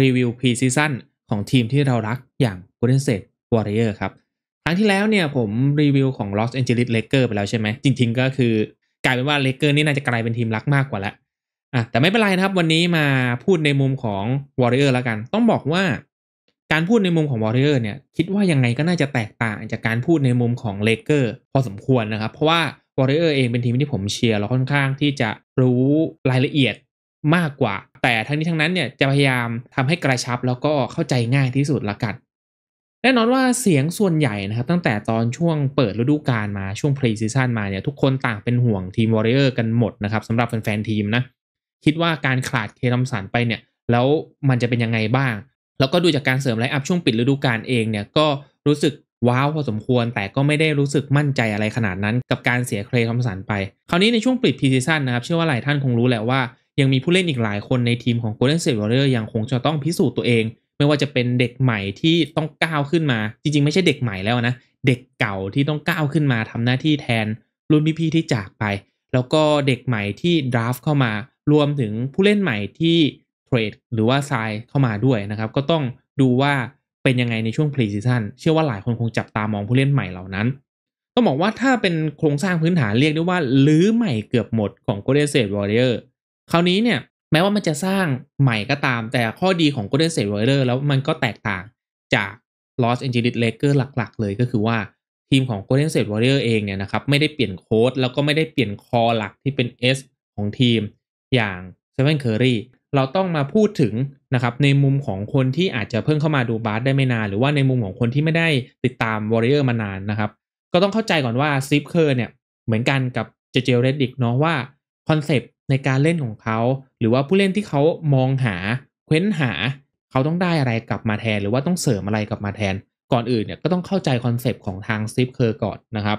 รีวิวพรีซีซั่นของทีมที่เรารักอย่าง Golden State Warrior ครับครั้งที่แล้วเนี่ยผมรีวิวของ Los Angeles Lakers ไปแล้วใช่ไหมจริงๆก็คือกลายเป็นว่า Lakers นี่น่าจะกลายเป็นทีมรักมากกว่าละอ่ะแต่ไม่เป็นไรนะครับวันนี้มาพูดในมุมของ Warrior แล้วกัน ต้องบอกว่า การพูดในมุมของ Warrior เนี่ยคิดว่ายังไงก็น่าจะแตกต่างจากการพูดในมุมของ Lakers พอสมควรนะครับ เพราะว่า Warrior เองเป็นทีมที่ผมเชียร์แล้วค่อนข้างที่จะรู้รายละเอียดมากกว่า แต่ทั้งนี้ทั้งนั้นเนี่ยจะพยายามทำให้กระชับ แล้วก็เข้าใจง่ายที่สุดละกันแน่นอนว่าเสียงส่วนใหญ่นะครับ ตั้งแต่ตอนช่วงเปิดฤดูกาลมาช่วงพรีซีซั่นมาเนี่ยทุกคนต่างเป็นห่วงทีมวอริเออร์กันหมดนะครับสำหรับแฟนๆทีมนะ คิดว่าการขาดเคลอมสันไปเนี่ย แล้วมันจะเป็นยังไงบ้าง แล้วก็ดูจากการเสริมไลฟ์อัพช่วงปิดฤดูกาลเองเนี่ยก็รู้สึกว้าวพอสมควร แต่ก็ไม่ได้รู้สึกมั่นใจอะไรขนาดนั้น กับการเสียเคลทอมสันไปคราวนี้ในช่วงปิดพรีซีซั่นนะครับเชื่อว่าหลายท่านคงรู้แหละว่ายังมีผู้เล่นอีกหลายคนในทีมของ Golden State Warriors ยังคงจะต้องพิสูจน์ตัวเอง ไม่ว่าจะเป็นเด็กใหม่ที่ต้องก้าวขึ้นมาจริงๆ ไม่ใช่เด็กใหม่แล้วนะเด็กเก่าที่ต้องก้าวขึ้นมาทำหน้าที่แทนรุ่นพี่ๆที่จากไป แล้วก็เด็กใหม่ที่ดราฟเข้ามา รวมถึงผู้เล่นใหม่ที่เทรดหรือว่าซายเข้ามาด้วยนะครับก็ต้องดูว่าเป็นยังไงในช่วงพรีซีซั่นเชื่อว่าหลายคนคงจับตามองผู้เล่นใหม่เหล่านั้นต้องบอกว่าถ้าเป็นโครงสร้างพื้นฐานเรียกได้ว่าลื้อใหม่เกือบหมดของ Golden State Warrior คราวนี้เนี่ย แม้ว่ามันจะสร้างใหม่ก็ตามแต่ข้อดีของ Golden State Warriors แล้วมันก็แตกต่างจาก Los Angeles Lakers หลักๆ เลยก็คือว่าทีมของ Golden State Warriors เองเนี่ยนะครับ ไม่ได้เปลี่ยนโค้ดแล้วก็ไม่ได้เปลี่ยนคอหลักที่เป็น S ของทีมอย่าง Stephen Curry เราต้องมาพูดถึงนะครับ ในมุมของคนที่อาจจะเพิ่งเข้ามาดูบาสได้ไม่นาน หรือว่าในมุมของคนที่ไม่ได้ติดตาม Warrior s มานานนะครับก็ต้องเข้าใจก่อนว่าซิ v เคอร์เนี่ยเหมือนกันกับเจเจเรดดิกเนาะว่าคอนเซปในการเล่นของเขา หรือว่าผู้เล่นที่เขามองหาเคว้นหา เขาต้องได้อะไรกลับมาแทนหรือว่าต้องเสริมอะไรกลับมาแทน ก่อนอื่นเนี่ยก็ต้องเข้าใจคอนเซปต์ของทางซิฟเคอร์ก่อนนะครับ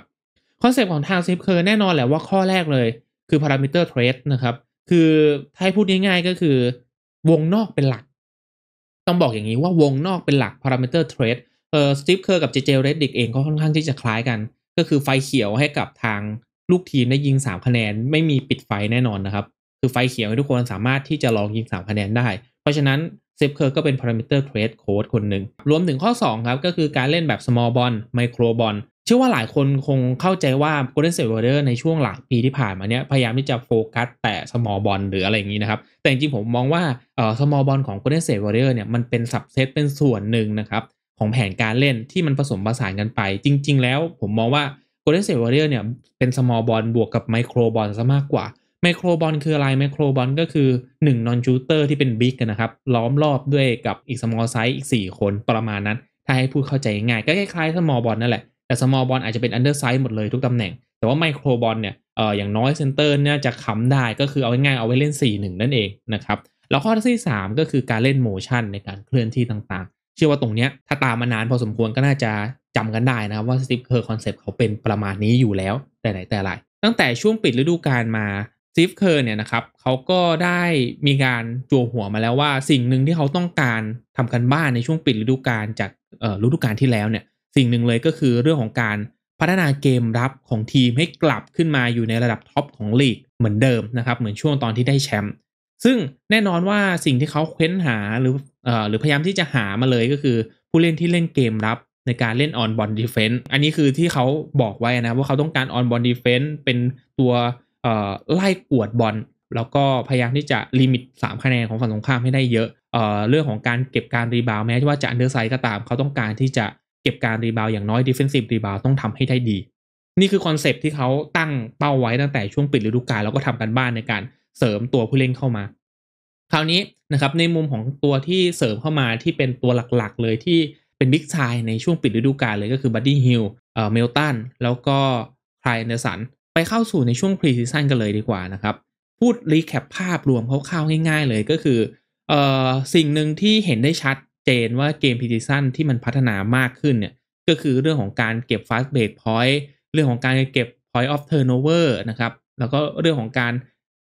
คอนเซปต์ของทางซิฟเคอร์แน่นอนแหละว่าข้อแรกเลยคือพารามิเตอร์เทรดนะครับ คือถ้าพูดง่าย ๆก็คือวงนอกเป็นหลัก ต้องบอกอย่างนี้ว่าวงนอกเป็นหลักพารามิเตอร์เทรดเออสตฟเคอร์กับเจเจเรดดิกเองก็ค่อนข้างที่จะคล้ายกัน ก็คือไฟเขียวให้กับทางลูกทีมได้ยิง 3 คะแนนไม่มีปิดไฟแน่นอนนะครับ คือไฟเขียวให้ทุกคนสามารถที่จะลองยิง 3 คะแนนได้ เพราะฉะนั้นเซฟเคอร์ก็เป็นพารามิเตอร์เทรดโค้ดคนหนึ่งรวมถึงข้อ 2 ครับก็คือการเล่นแบบสมอลบอลไมโครบอลเชื่อว่าหลายคนคงเข้าใจว่ากลเด้นเซฟเวอร์เดอร์ในช่วงหลายปีที่ผ่านมาเนี้ยพยายามที่จะโฟกัสแต่สมอลบอลหรืออะไรอย่างนี้นะครับ แต่จริงผมมองว่าเอ่อสมอลบอลของกลเด้นเซฟเวอร์เดอร์เนี่ยมันเป็นสับเซตเป็นส่วนหนึ่งนะครับของแผนการเล่นที่มันผสมผสานกันไป จริง ๆ แล้วผมมองว่าโกลเด้นสเตทวอร์เีอร์เนี่ยเป็นสมอลบอลบวกกับไมโครบอลซะมากกว่าไมโครบอลคืออะไรไมโครบอลก็คือ1นึ่งนอนจูเตอร์ที่เป็นบิ๊กนะครับ ล้อมรอบด้วยกับอีกสมอลไซส์อีก 4 คนประมาณนั้น ถ้าให้พูดเข้าใจง่ายก็คล้ายๆสมอลบอลนั่นแหละแต่สมอลบอลอาจจะเป็นอันเดอร์ไซส์หมดเลยทุกตำแหน่งแต่ว่าไมโครบอลเนี่ยเอออย่างน้อยเซนเตอร์เนี่ยจะค้ำได้ก็คือเอาง่ายๆเอาไว้เล่น 4-1 นั่นเองนะครับแล้วข้อที่ 3 ก็คือการเล่นโมชั่นในการเคลื่อนที่ต่างๆ เชื่อว่าตรงเนี้ยถ้าตามมานานพอสมควรก็น่าจะจำกันได้นะครับว่าสติฟเคอร์คอนเซปต์เขาเป็นประมาณนี้อยู่แล้ว แต่ไหนแต่ไรตั้งแต่ช่วงปิดฤดูกาลมาซีฟเคอร์เนี่ยนะครับเขาก็ได้มีการจัวหัวมาแล้วว่า สิ่งหนึ่งที่เขาต้องการทำกันบ้านในช่วงปิดฤดูกาลจากฤดูกาลที่แล้วเนี่ยสิ่งหนึ่งเลยก็คือเรื่องของการพัฒนาเกมรับของทีมให้กลับขึ้นมาอยู่ในระดับท็อปของลีกเหมือนเดิมนะครับเหมือนช่วงตอนที่ได้แชมป์ซึ่งแน่นอนว่าสิ่งที่เขาเค้นหาหรืออหรือพยายามที่จะหามาเลยก็คือ ผู้เล่นที่เล่นเกมรับในการเล่นออนบอลดีเฟนต์อันนี้คือที่เขาบอกไว้นะ ว่าเขาต้องการออนบอลดีเฟนต์เป็นตัวไล่กวดบอลแล้วก็พยายามที่จะลิมิต 3 คะแนนของฝั่งตรงข้ามให้ได้เยอะเเรื่องของการเก็บการรีบาวแม้ว่าจะอันเดอร์ไซด์ก็ตาม เขาต้องการที่จะเก็บการรีบาวอย่างน้อยดิเฟนซีฟรีบาวต้องทำให้ได้ดี นี่คือคอนเซปที่เขาตั้งเป้าไว้ตั้งแต่ช่วงปิดฤดูกาลแล้วก็ทำกันบ้านในการเสริมตัวผู้เล่นเข้ามา คราวนี้นะครับในมุมของตัวที่เสริมเข้ามาที่เป็นตัวหลักๆ เลยที่เป็นบิ๊กไซในช่วงปิดฤดูกาลเลยก็คือบัดดี้ฮิลเอ่อเมลตันแล้วก็ไคลเนอร์สันไปเข้าสู่ในช่วงพรีซีซั่นกันเลยดีกว่านะครับ พูดรีแคปภาพรวมคร่าวๆง่ายๆเลยก็คือเอ่อสิ่งหนึ่งที่เห็นได้ชัดเจนว่าเกมพรีซีซั่นที่มันพัฒนามากขึ้นเนี่ยก็คือเรื่องของการเก็บฟาสต์เบรกพอยต์เรื่องของการเก็บพอยต์ออฟเทอร์โนเวอร์นะครับแล้วก็เรื่องของการ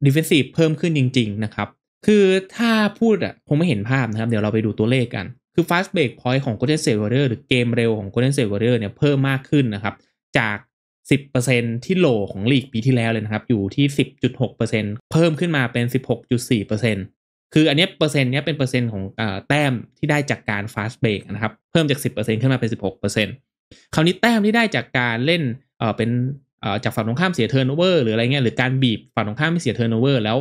ดิฟเฟนซีฟเพิ่มขึ้นจริงๆนะครับคือถ้าพูดอ่ะคงไม่เห็นภาพนะครับ เดี๋ยวเราไปดูตัวเลขกันคือ fast break point ของ Golden State Warrior หรือเกมเร็วของ Golden State Warrior เนี่ยเพิ่มมากขึ้นนะครับ จาก 10%ที่โลของลีกปีที่แล้วเลยนะครับ อยู่ที่ 10.6%เพิ่มขึ้นมาเป็น 16.4%คืออันนี้เปอร์เซ็นต์นี้เป็นเปอร์เซ็นต์ของแต้มที่ได้จากการ fast break นะครับ เพิ่มจาก 10%ขึ้นมาเป็น 16%คราวนี้แต้มที่ได้จากการเล่นเป็นจากฝั่งตรงข้ามเสียเทิร์นโอเวอร์หรืออะไรเงี้ยหรือการบีบฝั่งตรงข้ามไม่เสียเทิร์นโอเวอร์แล้ว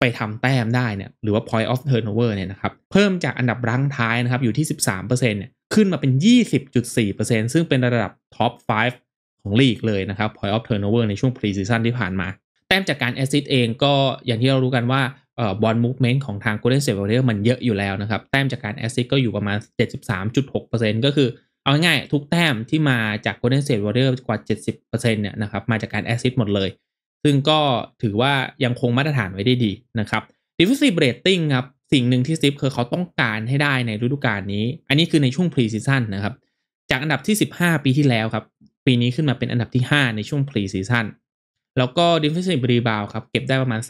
ไปทำแต้มได้เนี่ยหรือว่า point of turnover เนี่ยนะครับ เพิ่มจากอันดับรั้งท้ายนะครับอยู่ที่ 13%เนี่ยขึ้นมาเป็น 20.4%ซึ่งเป็นระดับ top 5 ของลีกเลยนะครับ point of turnover ในช่วง pre-season ที่ผ่านมา แต้มจากการ assist เองก็อย่างที่เรารู้กันว่าบอลมูฟเมนต์ของทาง Golden State Warriors มันเยอะอยู่แล้วนะครับแต้มจากการแอสซิสก็อยู่ประมาณ 73.6%ก็คือเอาง่ายๆทุกแต้มที่มาจาก Golden State Warriors กว่า 70%เนี่ยนะครับมาจากการแอสซิสหมดเลยซึ่งก็ถือว่ายังคงมาตรฐานไว้ได้ดีนะครับ defensive rating ครับ สิ่งหนึ่งที่ซิฟคือเขาต้องการให้ได้ในฤดูกาลนี้ อันนี้คือในช่วง pre-season นะครับ จากอันดับที่ 15 ปีที่แล้วครับ ปีนี้ขึ้นมาเป็นอันดับที่ 5 ในช่วง pre-season แล้วก็ defensive rebound ครับเก็บได้ประมาณ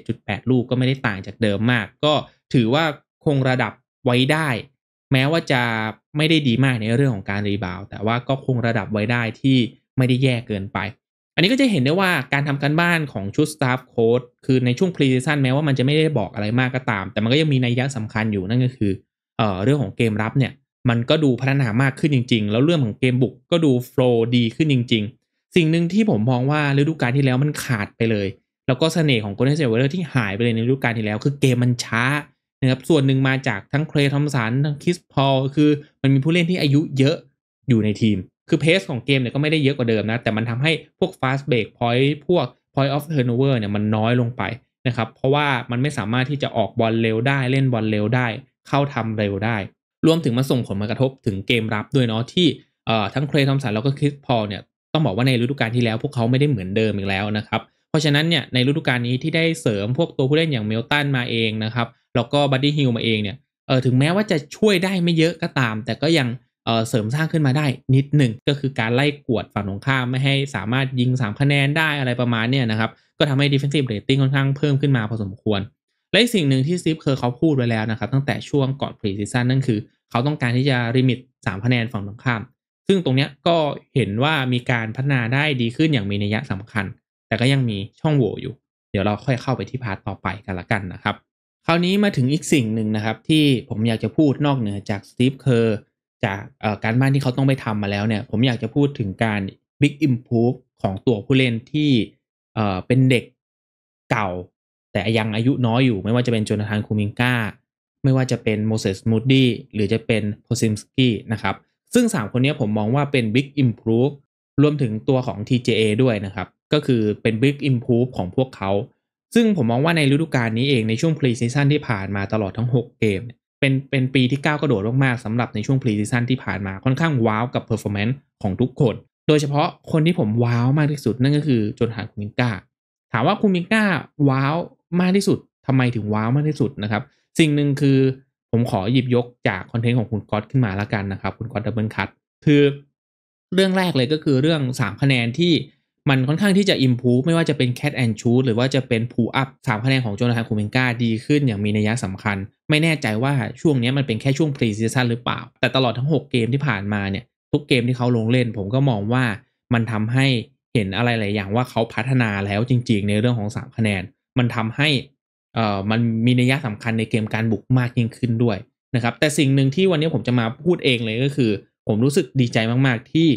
37.8 ลูกก็ไม่ได้ต่างจากเดิมมาก ก็ถือว่าคงระดับไว้ได้แม้ว่าจะไม่ได้ดีมากในเรื่องของการรีบาวแต่ว่าก็คงระดับไว้ได้ที่ไม่ได้แย่เกินไปอันนี้ก็จะเห็นได้ว่าการทำการบ้านของชุด staff code คือในช่วง pre-season แม้ว่ามันจะไม่ได้บอกอะไรมากก็ตาม แต่มันก็ยังมีนัยยะสำคัญอยู่ นั่นก็คือเออเรื่องของเกมรับเนี่ย มันก็ดูพัฒนามากขึ้นจริง ๆ แล้วเรื่องของเกมบุกก็ดูโฟล์ดีขึ้นจริง ๆ สิ่งหนึ่งที่ผมมองว่าฤดูกาลที่แล้วมันขาดไปเลย แล้วก็เสน่ห์ของโกลเด้น t เ t e w อร์เ o อร์ที่หายไปเลยในฤดูกาลที่แล้ว คือเกมมันช้านะครับส่วนหนึ่งมาจากทั้งเค์ทอมสันทั้งคิสพอลคือมันมีผู้เล่นที่อายุเยอะอยู่ในทีมคือเพสของเกมเนี่ยก็ไม่ได้เยอะกว่าเดิมนะ แต่มันทำให้พวก fast break point พวก point of turnover เนี่ยมันน้อยลงไปนะครับ เพราะว่ามันไม่สามารถที่จะออกบอลเร็วได้เล่นบอลเร็วได้เข้าทำเร็วได้ รวมถึงมาส่งผลมากระทบ ถึงเกมรับด้วยเนาะที่เอ่อทั้งเครย์ทอมสันแล้วก็คริสพอลเนี่ยต้องบอกว่าในฤดูกาลที่แล้วพวกเขาไม่ได้เหมือนเดิมอีกแล้วนะครับ เพราะฉะนั้นเนี่ยในฤดูกาลนี้ที่ได้เสริมพวกตัวผู้เล่นอย่างเมลตันมาเองนะครับแล้วก็บัดดี้ฮิลมาเองเนี่ยเออถึงแม้ว่าจะช่วยได้ไม่เยอะก็ตาม แต่ก็ยังเสริมสร้างขึ้นมาได้นิดหนึ่งก็คือการไล่กวดฝั่งตรงข้ามไม่ให้สามารถยิง3 คะแนนได้อะไรประมาณเนี่ยนะครับก็ทำให้ defensive rating ค่อนข้างเพิ่มขึ้นมาพอสมควร และสิ่งหนึ่งที่ซิฟเคอร์เขาพูดไว้แล้วนะครับ ตั้งแต่ช่วงก่อน preseason นั่นคือ เขาต้องการที่จะริมิต3คะแนนฝั่งตรงข้าม ซึ่งตรงเนี้ยก็เห็นว่ามีการพัฒนาได้ดีขึ้นอย่างมีนัยสำคัญ แต่ก็ยังมีช่องโหว่อยู่เดี๋ยวเราค่อยเข้าไปที่พาร์ตต่อไปกันละกันนะครับคราวนี้มาถึงอีกสิ่งหนึ่งนะครับที่ผมอยากจะพูดนอกเหนือจากซิฟเคอร์จากการบ้านที่เขาต้องไปทำมาแล้วเนี่ยผมอยากจะพูดถึงการ Big Improve ของตัวผู้เล่นที่เป็นเด็กเก่า แต่ยังอายุน้อยอยู่ไม่ว่าจะเป็นโจนาธานคูมิงกาไม่ว่าจะเป็นโมเสสมูดดี้หรือจะเป็นโพซิมสกี้นะครับ ซึ่ง 3 คนนี้ผมมองว่าเป็น Big Improve รวมถึงตัวของ TJA ด้วยนะครับ ก็คือเป็น Big Improve ของพวกเขา ซึ่งผมมองว่าในฤดูกาลนี้เองในช่วง Pre-Season ที่ผ่านมาตลอดทั้ง 6 เกมเนี่ยเป็นเป็นปีที่ก้าวกระโดดมากๆสำหรับในช่วงพรีซีซั่นที่ผ่านมาค่อนข้างว้าวกับเพอร์ฟอร์แมนซ์ของทุกคน โดยเฉพาะคนที่ผมว้าวมากที่สุด นั่นก็คือจนหาคูมิงก้า ถามว่าคูมิงก้าว้าวมากที่สุดทำไมถึงว้าวมากที่สุดนะครับ สิ่งหนึ่งคือผมขอหยิบยกจากคอนเทนต์ของคุณก๊อตขึ้นมาแล้วกันนะครับ คุณก๊อตดับเบิลคัตคือเรื่องแรกเลยก็คือเรื่อง3คะแนนที่มันค่อนข้างที่จะ improve ไม่ว่าจะเป็น cat and shoot หรือว่าจะเป็น pull up สามคะแนนของโจนาธานคูเมนกาดีขึ้นอย่างมีนัยยะสำคัญ ไม่แน่ใจว่าช่วงนี้มันเป็นแค่ช่วง pre season หรือเปล่า แต่ตลอดทั้ง 6 เกมที่ผ่านมาเนี่ย ทุกเกมที่เขาลงเล่น ผมก็มองว่ามันทำให้เห็นอะไรหลายอย่างว่าเขาพัฒนาแล้วจริงๆในเรื่องของ 3 คะแนน มันทำให้เอ่อมันมีนัยยะสำคัญในเกมการบุกมากยิ่งขึ้นด้วยนะครับแต่สิ่งหนึ่งที่วันนี้ผมจะมาพูดเองเลยก็คือ ผมรู้สึกดีใจมาก ๆที่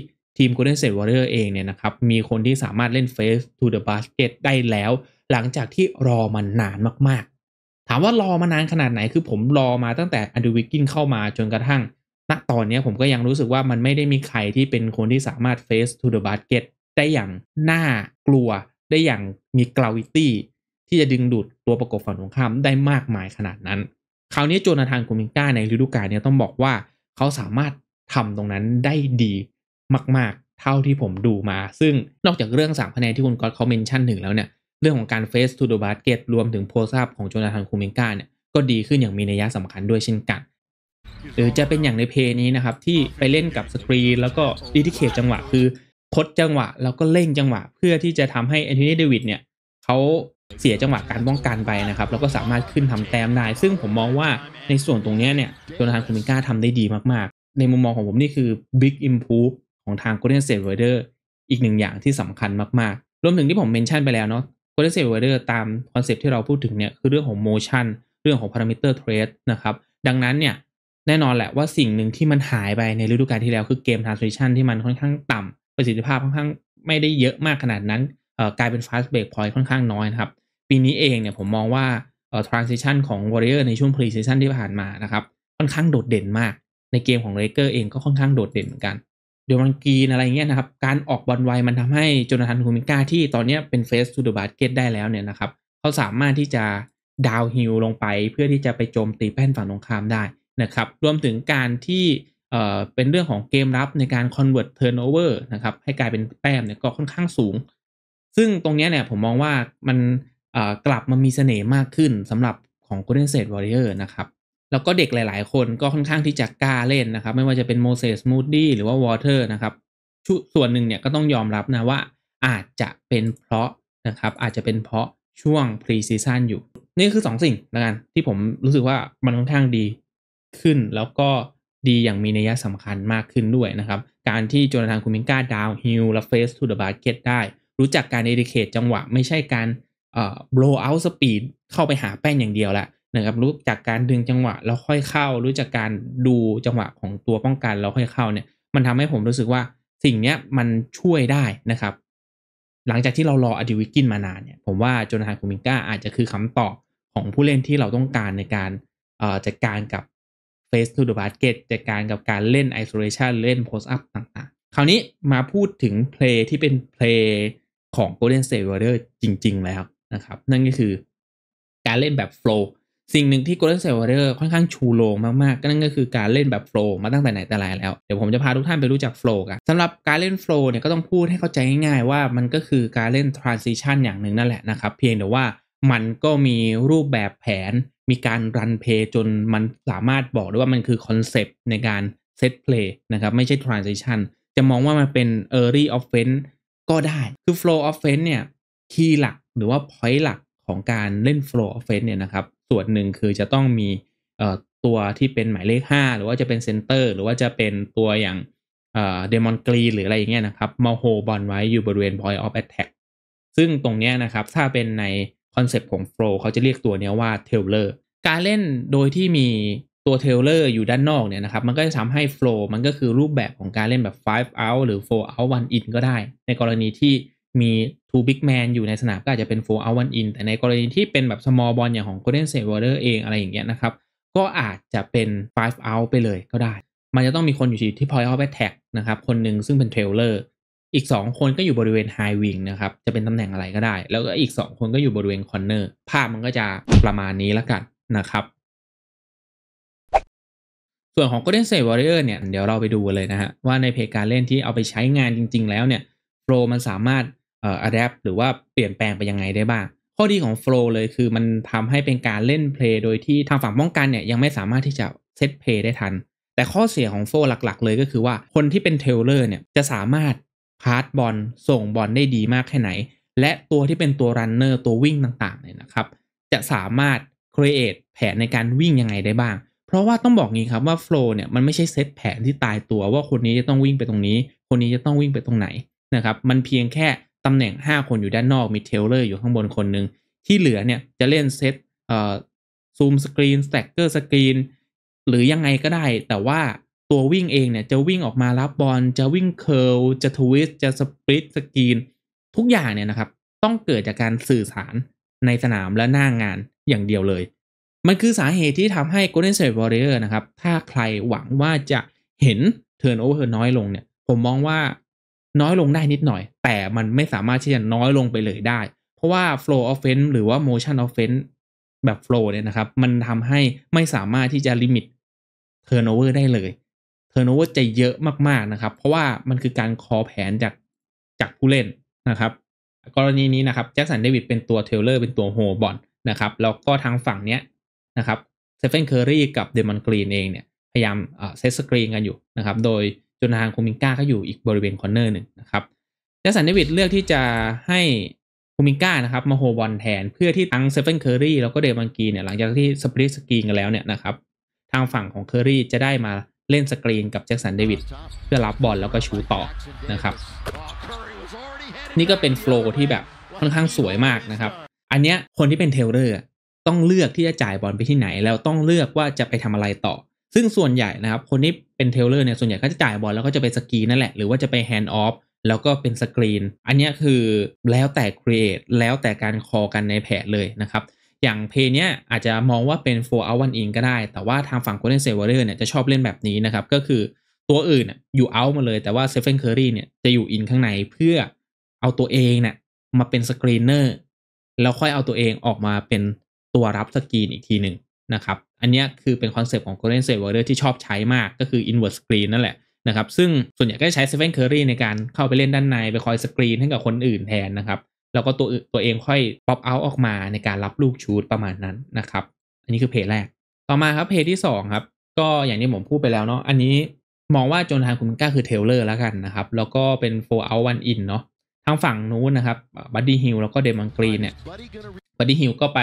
ทีม Golden State Warrior เองเนี่ยนะครับ มีคนที่สามารถเล่น Face to the Basket ได้แล้ว หลังจากที่รอมันนานมากๆ ถามว่ารอมานานขนาดไหนคือผมรอมาตั้งแต่อันดูวิกกินเข้ามาจนกระทั่งณตอนนี้ผมก็ยังรู้สึกว่ามันไม่ได้มีใครที่เป็นคนที่สามารถ Face to the Basket ได้อย่างน่ากลัว ได้อย่างมี gravity ที่จะดึงดูดตัวประกบฝั่งตรงข้ามได้มากมายขนาดนั้นคราวนี้โจนาธานกุมิงก้าในฤดูกาลนี้ต้องบอกว่าเขาสามารถทำตรงนั้นได้ดีมากๆ เท่าที่ผมดูมา ซึ่งนอกจากเรื่อง3คะแนนที่คุณก็อตเขาเมนชั่นถึงแล้วเนี่ย เรื่องของการเฟสทูดูบาสเกตรวมถึงโพสอัพของโจนาธานคูเมงกาเนี่ย ก็ดีขึ้นอย่างมีนัยยะสำคัญด้วยเช่นกัน หรือจะเป็นอย่างในเพลนี้นะครับ ที่ไปเล่นกับสกรีน แล้วก็ดีที่เขตจังหวะ คือคดจังหวะ แล้วก็เร่งจังหวะ เพื่อที่จะทำให้แอนโทนีเดวิดเนี่ยเขาเสียจังหวะการป้องกันไปนะครับ แล้วก็สามารถขึ้นทำแต้มได้ ซึ่งผมมองว่าในส่วนตรงนี้เนี่ยโจนาธานคูเมงกาทำได้ดีมาก ๆ ในมุมมองของผมนี่คือ Big Improve ของทาง Golden State Warrior อีกหนึ่งอย่างที่สำคัญมากๆ รวมถึงที่ผมเมนชั่นไปแล้วเนาะ Golden State Warrior ตามคอนเซปที่เราพูดถึงเนี่ย คือเรื่องของ motion เรื่องของ parameter t r a d e นะครับ ดังนั้นเนี่ย แน่นอนแหละว่าสิ่งหนึ่งที่มันหายไปในฤดูกาลที่แล้วคือเกม transition ที่มันค่อนข้างต่ำประสิทธิภาพค่อนข้างไม่ได้เยอะมากขนาดนั้น กลายเป็น fast break point ค่อนข้างน้อยนะครับปีนี้เองเนี่ยผมมองว่า transition ของ Warrior ในช่วง pre season ที่ผ่านมานะครับค่อนข้างโดดเด่นมากในเกมของ r a k e r เองก็ค่อนข้างโดดเด่นเหมือนกันเดวันกีนอะไรเงี้ย นะครับ การออกบอล ไว มันทำให้ โจนาธานคูมิก้าที่ตอนนี้เป็นเฟสทูดบาสเกตได้แล้ว เนี่ยนะครับ เขาสามารถที่จะ ดาวฮิลลงไปเพื่อที่จะไป โจมตีแป้นฝั่งตรงข้ามได้นะครับ รวมถึงการที่ เอ่อ เป็นเรื่องของเกมรับในการ คอนเวิร์ต เทอร์โนเวอร์ นะครับ ให้กลายเป็นแป้มเนี่ย ก็ค่อนข้างสูง ซึ่งตรงนี้เนี่ย ผมมองว่ามัน เออ่กลับ มามีเสน่ห์ มากขึ้นสำหรับ ของ Golden State Warrior นะครับแล้วก็เด็กหลายๆ คนก็ค่อนข้างที่จะกล้าเล่นนะครับ ไม่ว่าจะเป็นโมเสสมูดดี้หรือว่าวอเตอร์นะครับ ส่วนหนึ่งเนี่ยก็ต้องยอมรับนะว่าอาจจะเป็นเพราะนะครับ อาจจะเป็นเพราะช่วงพรีซีซั่นอยู่ นี่คือ 2 สิ่งละกันที่ผมรู้สึกว่ามันค่อนข้างดีขึ้นแล้วก็ดีอย่างมีนัยสำคัญมากขึ้นด้วยนะครับ การที่โจนาธานคูมิงกาดาวฮิลและเฟสทูเดอะบาร์เก็ตได้ รู้จักการเอดิเคทจังหวะ ไม่ใช่การเอ่อบลูเอาสปีดเข้าไปหาแป้นอย่างเดียวแหละนะครับรู้จากการดึงจังหวะแล้วค่อยเข้า รู้จากการดูจังหวะของตัวป้องกันแล้วค่อยเข้าเนี่ยมันทำให้ผมรู้สึกว่าสิ่งเนี้ยมันช่วยได้นะครับ หลังจากที่เรารออดิวิกินมานานเนี่ย ผมว่าโจนาธานคูมิงก้าอาจจะคือคำตอบของผู้เล่นที่เราต้องการในการจัดการกับเฟสทูดูบา b a s k e จัดการกับการเล่นไอโซเลชันเล่นโพสอัพต่างๆ คราวนี้มาพูดถึงเพลงที่เป็นเพลงของโกลเด้นเซเวอร์เดอร์จริงๆแล้วนะครับ นั่นก็คือการเล่นแบบโฟลสิ่งหนึ่งที่ Golden State Warrior ค่อนข้างชูโรงมากๆก็นั่นก็คือการเล่นแบบโฟล์มาตั้งแต่ไหนแต่ไรแล้ว เดี๋ยวผมจะพาทุกท่านไปรู้จักโฟล์กันสำหรับการเล่นโฟล์เนี่ยก็ต้องพูดให้เข้าใจง่ายๆ ว่ามันก็คือการเล่น transition อย่างหนึ่งนั่นแหละนะครับ เพียงแต่ว่ามันก็มีรูปแบบแผน มีการรันเพย์จนมันสามารถบอกได้ว่ามันคือคอนเซปต์ในการเซตเพลย์นะครับไม่ใช่ transition จะมองว่ามันเป็น early offense ก็ได้ คือ flow offense เนี่ยคีย์หลักหรือว่า point หลักของการเล่น flow offense เนี่ยนะครับส่วนหนึ่งคือจะต้องมีตัวที่เป็นหมายเลข 5 หรือว่าจะเป็นเซนเตอร์หรือว่าจะเป็นตัวอย่างเดมอนกรีหรืออะไรอย่างเงี้ยนะครับมาโฮบอลไว้อยู่บริเวณ point of attack ซึ่งตรงเนี้ยนะครับถ้าเป็นในคอนเซปต์ของโฟลเขาจะเรียกตัวเนี้ยว่าเทเลอร์การเล่นโดยที่มีตัวเทเลอร์อยู่ด้านนอกเนี่ยนะครับ มันก็จะทำให้โฟลมันก็คือรูปแบบของการเล่นแบบ 5 out หรือ 4 out 1 in ก็ได้ในกรณีที่มี two big man อยู่ในสนามก็อาจจะเป็น four out one in แต่ในกรณีที่เป็นแบบ small ball อย่างของ golden state warrior เองอะไรอย่างเงี้ยนะครับ ก็อาจจะเป็น five out ไปเลยก็ได้ มันจะต้องมีคนอยู่ที่ point out attack นะครับ คนหนึ่งซึ่งเป็น trailer อีก 2 คนก็อยู่บริเวณ high wing นะครับ จะเป็นตำแหน่งอะไรก็ได้ แล้วก็อีก 2 คนก็อยู่บริเวณ corner ภาพมันก็จะประมาณนี้ละกันนะครับ ส่วนของ Golden State Warrior เนี่ย เดี๋ยวเราไปดูเลยนะฮะว่าในเพการเล่นที่เอาไปใช้งานจริง ๆ แล้วเนี่ยโปรมันสามารถเอ่ออัดแดปหรือว่าเปลี่ยนแปลงไปยังไงได้บ้าง ข้อดีของโฟล์เลยคือมันทำให้เป็นการเล่นเพลงโดยที่ทางฝั่งป้องกันเนี่ยยังไม่สามารถที่จะเซตเพลงได้ทัน แต่ข้อเสียของโฟลหลักๆ เลยก็คือว่าคนที่เป็นเทเลอร์เนี่ยจะสามารถพาสบอลส่งบอลได้ดีมากแค่ไหน และตัวที่เป็นตัวรันเนอร์ตัววิ่งต่าง ๆเนี่ยนะครับ จะสามารถครีเอทแผนในการวิ่งยังไงได้บ้างเพราะว่าต้องบอกงี้ครับว่าโฟล์เนี่ยมันไม่ใช่เซตแผนที่ตายตัวว่าคนนี้จะต้องวิ่งไปตรงนี้ คนนี้จะต้องวิ่งไปตรงไหนนะครับมันเพียงแค่ตำแหน่ง 5 คนอยู่ด้านนอกมีเทเลอร์อยู่ข้างบนคนหนึ่งที่เหลือเนี่ยจะเล่นเซตเอ่อซูมสกรีนสแต็กเกอร์สกรีนหรือยังไงก็ได้ แต่ว่าตัววิ่งเองเนี่ยจะวิ่งออกมารับบอลจะวิ่งเคิลจะทวิสจะสปริตสกรีนทุกอย่างเนี่ยนะครับต้องเกิดจากการสื่อสารในสนามและหน้างงานอย่างเดียวเลย มันคือสาเหตุที่ทำให้ Golden State Warrior นะครับ ถ้าใครหวังว่าจะเห็นเทิร์นโอเวอร์น้อยลงเนี่ยผมมองว่าน้อยลงได้นิดหน่อย แต่มันไม่สามารถที่จะน้อยลงไปเลยได้ เพราะว่า flow offense หรือว่า motion offense แบบ flow เนี่ยนะครับ มันทำให้ไม่สามารถที่จะลิมิต turnover ได้เลย turnover จะเยอะมาก ๆ นะครับ เพราะว่ามันคือการคอแผนจากจากผู้เล่นนะครับ กรณีนี้นะครับแจ็คสันเดวิดเป็นตัวเทเลอร์เป็นตัวโฮบอลนะครับ แล้วก็ทางฝั่งเนี้ยนะครับเซฟเฟนเคอรี่กับเดมอนกรีนเองเนี่ยพยายามเซตสกรีนกันอยู่นะครับโดยจนทางคูมิงก้าก็อยู่อีกบริเวณคอนเนอร์หนึ่งนะครับ แจ็สันเดวิดเลือกที่จะให้คูมิงก้านะครับ มาโฮบอลแทน เพื่อที่ทั้งเซฟเฟนเคอร์รี่แล้วก็เดวังกีเนี่ยหลังจากที่สปริตสกรีนกันแล้วเนี่ยนะครับ ทางฝั่งของเคอร์รี่จะได้มาเล่นสกรีนกับแจ็คสันเดวิด เพื่อรับบอลแล้วก็ชูต่อนะครับ นี่ก็เป็นโฟล์ที่แบบค่อนข้างสวยมากนะครับ อันเนี้ยคนที่เป็นเทเลอร์ต้องเลือกที่จะจ่ายบอลไปที่ไหน แล้วต้องเลือกว่าจะไปทำอะไรต่อซึ่งส่วนใหญ่นะครับคนที่เป็นเทเลอร์เนี่ยส่วนใหญ่เขาจะจ่ายบอลแล้วก็จะไปสกีนั่นแหละ หรือว่าจะไปแฮนด์ออฟแล้วก็เป็นสกรีนอันนี้คือแล้วแต่ครีเอทแล้วแต่การคอกันในแผนเลยนะครับ อย่างเพย์เนี้ยอาจจะมองว่าเป็น 4 out 1 in ก็ได้ แต่ว่าทางฝั่งโคเรนเซเวอร์เนี่ยจะชอบเล่นแบบนี้นะครับ ก็คือตัวอื่นอยู่ out มาเลย แต่ว่าเซฟเฟนเคอรี่เนี่ยจะอยู่อินข้างในเพื่อเอาตัวเองเนี่ยมาเป็นสกรีนเนอร์แล้วค่อยเอาตัวเองออกมาเป็นตัวรับสกรีนอีกทีหนึ่งนะครับอันนี้คือเป็นคอนเซปต์ของ Golden State Warrior ที่ชอบใช้มากก็คือ inverse screen นั่นแหละนะครับซึ่งส่วนใหญ่ก็ใช้เซเ e n นเคอรี่ในการเข้าไปเล่นด้านใน ไปคอยสกรีนให้กับคนอื่นแทนนะครับแล้วก็ตัวตัวเองค่อยป๊อปเอาออกมาในการรับลูกชูดประมาณนั้นนะครับอันนี้คือเพจแรก ต่อมาครับเพจที่2ครับ ก็อย่างที่ผมพูดไปแล้วเนาะอันนี้มองว่าจนทางคุณก้าคือเทเลอร์แล้วกันนะครับแล้วก็เป็น 4 out 1 in เนาะทางฝั่งนู้นนะครับบัดดี้ฮิลแล้วก็เดมอนกรีนเนี่ยบัดดี้ฮิลก็ไป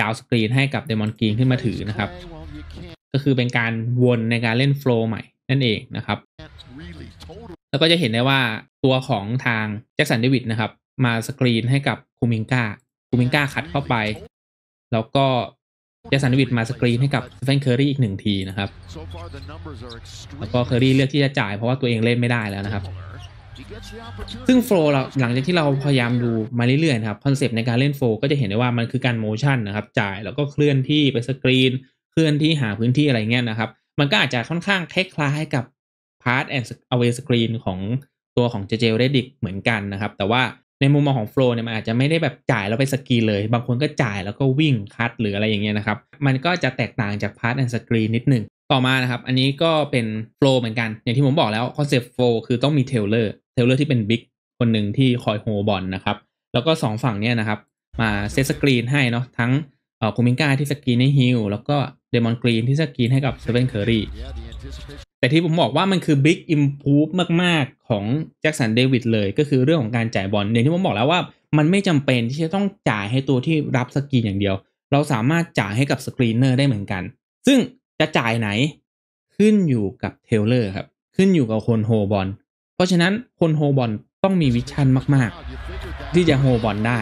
ดาวสกรีนให้กับเดมอนกรีนขึ้นมาถือนะครับ ก็คือเป็นการวนในการเล่นโฟล์ใหม่ นั่นเองนะครับ แล้วก็จะเห็นได้ว่าตัวของทางแจ็คสันเดวิดนะครับมาสกรีนให้กับคูมิงกาคูมิงกาขัดเข้าไป แล้วก็แจ็คสันเดวิดมาสกรีนให้กับเฟนเคอรี่อีกหนึ่งทีนะครับ แล้วก็เคอรี่เลือกที่จะจ่ายเพราะว่าตัวเองเล่นไม่ได้แล้วนะครับซึ่งโฟล์หลังจากที่เราพยายามดูมาเรื่อยๆนะครับคอนเซปต์ในการเล่นโฟล์ก็จะเห็นได้ว่ามันคือการโมชั่นนะครับจ่ายแล้วก็เคลื่อนที่ไปสกรีน เคลื่อนที่หาพื้นที่อะไรเงี้ยนะครับ มันก็อาจจะค่อนข้างคล้ายๆกับพาร์ t แอนด์อเวสกรีนของตัวของเจเจเรดิกเหมือนกันนะครับ แต่ว่าในมุมมองของโฟล์เนี่ยมันอาจจะไม่ได้แบบจ่ายแล้วไปสกรีเลย บางคนก็จ่ายแล้วก็วิ่งคัดหรืออะไรอย่างเงี้ยนะครับมันก็จะแตกต่างจากพาร์ทแอนด์สกรีนนิดหนึ่งต่อมานะครับ อันนี้ก็เป็นโฟล์เหมือนกัน อย่างที่ผมบอกแล้วคอนเซปต์โฟล์คือต้องมีเทเลอร์เทเลอร์ที่เป็นบิ๊กคนหนึ่งที่คอยโฮบอลนะครับ แล้วก็2ฝั่งเนี่ยนะครับมาเซตสกรีนให้เนาะทั้งเอ่อคูมิงกาที่สกรีนให้ฮิลแล้วก็เดมอนกรีนที่สกรีนให้กับเซเว่นเคอรี่แต่ที่ผมบอกว่ามันคือบิ๊กอิมพูฟมากๆ ของแจ็คสันเดวิดเลย ก็คือเรื่องของการจ่ายบอลอย่างที่ผมบอกแล้วว่ามันไม่จำเป็นที่จะต้องจ่ายให้ตัวที่รับสกรีนอย่างเดียวเราสามารถจ่ายให้กับสกรีนเนอร์ได้เหมือนกัน ซึ่งจะจ่ายไหนขึ้นอยู่กับเทเลอร์ครับ ขึ้นอยู่กับคนโฮบอลเพราะฉะนั้นคนโฮบอลต้องมีวิชั่นมาก ๆ ที่จะโฮบอลได้